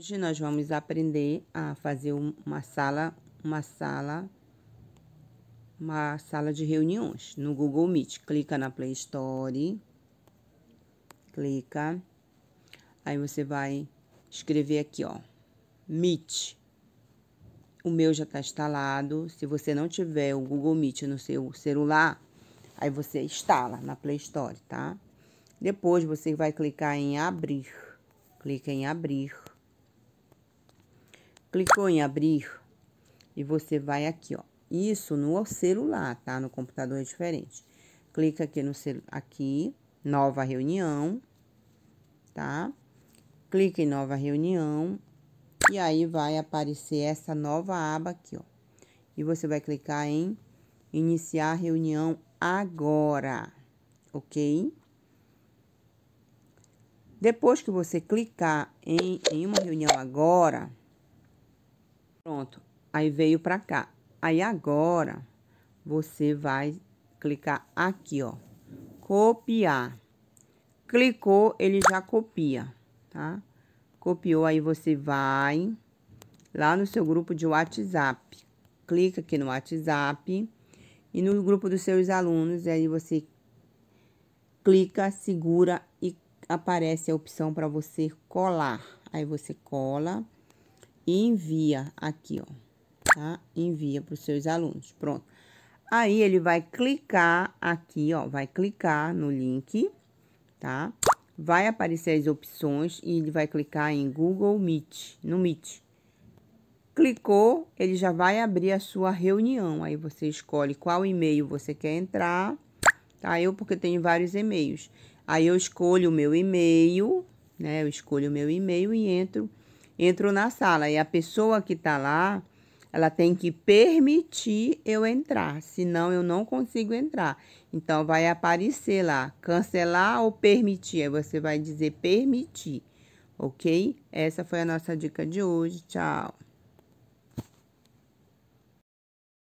Hoje nós vamos aprender a fazer uma sala, uma sala, uma sala de reuniões no Google Meet. Clica na Play Store, clica, aí você vai escrever aqui, ó, Meet. O meu já está instalado. Se você não tiver o Google Meet no seu celular, aí você instala na Play Store, tá? Depois você vai clicar em abrir, clica em abrir. Clicou em abrir e você vai aqui, ó. Isso no celular, tá? No computador é diferente. Clica aqui no aqui, nova reunião, tá? Clica em nova reunião e aí vai aparecer essa nova aba aqui, ó. E você vai clicar em iniciar reunião agora, ok? Depois que você clicar em, em uma reunião agora, Pronto, aí veio para cá. Aí agora você vai clicar aqui, ó, copiar. Clicou, ele já copia, tá? Copiou, aí você vai lá no seu grupo de WhatsApp. Clica aqui no WhatsApp e no grupo dos seus alunos, aí você clica, segura e aparece a opção para você colar. Aí você cola e envia aqui, ó, tá? Envia para os seus alunos, pronto. Aí ele vai clicar aqui, ó, vai clicar no link, tá? Vai aparecer as opções e ele vai clicar em Google Meet, no Meet. Clicou, ele já vai abrir a sua reunião. Aí você escolhe qual e-mail você quer entrar, tá? Eu, porque tenho vários e-mails. Aí eu escolho o meu e-mail, né? Eu escolho o meu e-mail e entro entro na sala e a pessoa que está lá, ela tem que permitir eu entrar, senão eu não consigo entrar. Então vai aparecer lá cancelar ou permitir. Aí você vai dizer permitir, ok? Essa foi a nossa dica de hoje. Tchau.